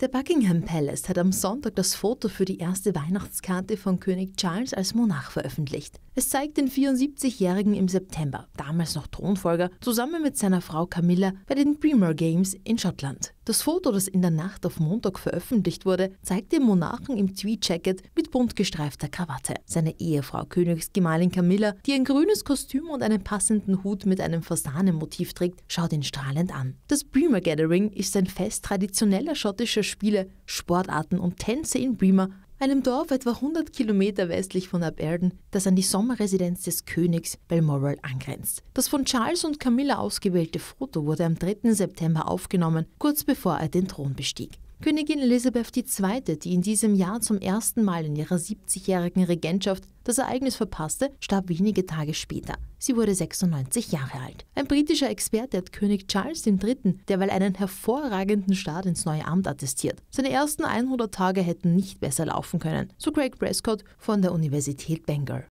Der Buckingham Palace hat am Sonntag das Foto für die erste Weihnachtskarte von König Charles als Monarch veröffentlicht. Es zeigt den 74-Jährigen im September, damals noch Thronfolger, zusammen mit seiner Frau Camilla bei den Premier Games in Schottland. Das Foto, das in der Nacht auf Montag veröffentlicht wurde, zeigt den Monarchen im Tweed-Jacket mit bunt gestreifter Krawatte. Seine Ehefrau, Königsgemahlin Camilla, die ein grünes Kostüm und einen passenden Hut mit einem Fasanenmotiv trägt, schaut ihn strahlend an. Das Bremer Gathering ist ein Fest traditioneller schottischer Spiele, Sportarten und Tänze in Bremer einem Dorf etwa 100 Kilometer westlich von Aberden, das an die Sommerresidenz des Königs Balmoral angrenzt. Das von Charles und Camilla ausgewählte Foto wurde am 3. September aufgenommen, kurz bevor er den Thron bestieg. Königin Elisabeth II., die in diesem Jahr zum ersten Mal in ihrer 70-jährigen Regentschaft das Ereignis verpasste, starb wenige Tage später. Sie wurde 96 Jahre alt. Ein britischer Experte hat König Charles III. derweil einen hervorragenden Start ins neue Amt attestiert. Seine ersten 100 Tage hätten nicht besser laufen können, so Greg Prescott von der Universität Bangor.